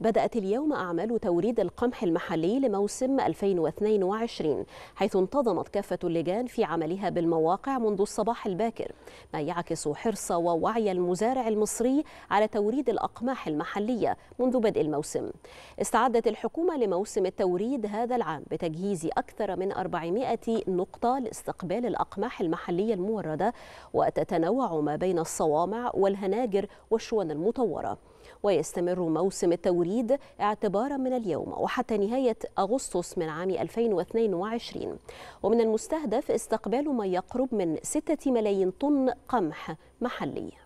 بدأت اليوم أعمال توريد القمح المحلي لموسم 2022 حيث انتظمت كافة اللجان في عملها بالمواقع منذ الصباح الباكر ما يعكس حرص ووعي المزارع المصري على توريد الأقماح المحلية منذ بدء الموسم استعدت الحكومة لموسم التوريد هذا العام بتجهيز أكثر من 400 نقطة لاستقبال الأقماح المحلية الموردة وتتنوع ما بين الصوامع والهناجر والشون المطورة ويستمر موسم التوريد اعتبارا من اليوم وحتى نهاية أغسطس من عام 2022 ومن المستهدف استقبال ما يقرب من 6 ملايين طن قمح محلي